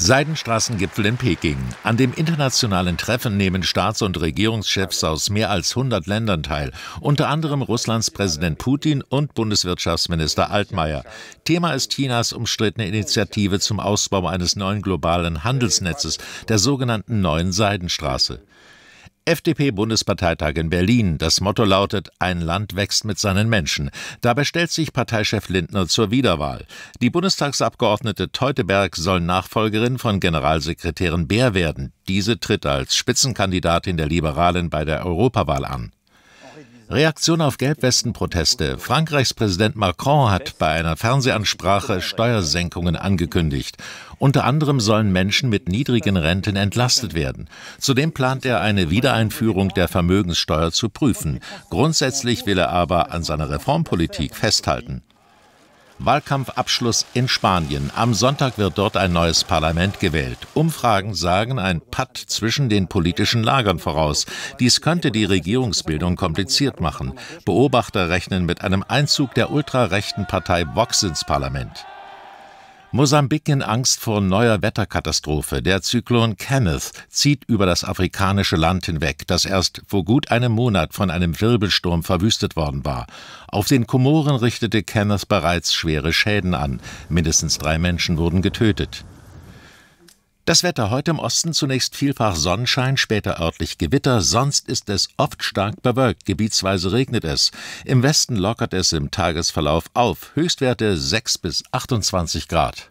Seidenstraßengipfel in Peking. An dem internationalen Treffen nehmen Staats- und Regierungschefs aus mehr als 100 Ländern teil, unter anderem Russlands Präsident Putin und Bundeswirtschaftsminister Altmaier. Thema ist Chinas umstrittene Initiative zum Ausbau eines neuen globalen Handelsnetzes, der sogenannten neuen Seidenstraße. FDP-Bundesparteitag in Berlin. Das Motto lautet: Ein Land wächst mit seinen Menschen. Dabei stellt sich Parteichef Lindner zur Wiederwahl. Die Bundestagsabgeordnete Teuteberg soll Nachfolgerin von Generalsekretärin Beer werden. Diese tritt als Spitzenkandidatin der Liberalen bei der Europawahl an. Reaktion auf Gelbwesten-Proteste. Frankreichs Präsident Macron hat bei einer Fernsehansprache Steuersenkungen angekündigt. Unter anderem sollen Menschen mit niedrigen Renten entlastet werden. Zudem plant er eine Wiedereinführung der Vermögenssteuer zu prüfen. Grundsätzlich will er aber an seiner Reformpolitik festhalten. Wahlkampfabschluss in Spanien. Am Sonntag wird dort ein neues Parlament gewählt. Umfragen sagen ein Patt zwischen den politischen Lagern voraus. Dies könnte die Regierungsbildung kompliziert machen. Beobachter rechnen mit einem Einzug der ultrarechten Partei Vox ins Parlament. Mosambik in Angst vor neuer Wetterkatastrophe. Der Zyklon Kenneth zieht über das afrikanische Land hinweg, das erst vor gut einem Monat von einem Wirbelsturm verwüstet worden war. Auf den Komoren richtete Kenneth bereits schwere Schäden an. Mindestens drei Menschen wurden getötet. Das Wetter heute im Osten zunächst vielfach Sonnenschein, später örtlich Gewitter, sonst ist es oft stark bewölkt, gebietsweise regnet es. Im Westen lockert es im Tagesverlauf auf, Höchstwerte 6 bis 28 Grad.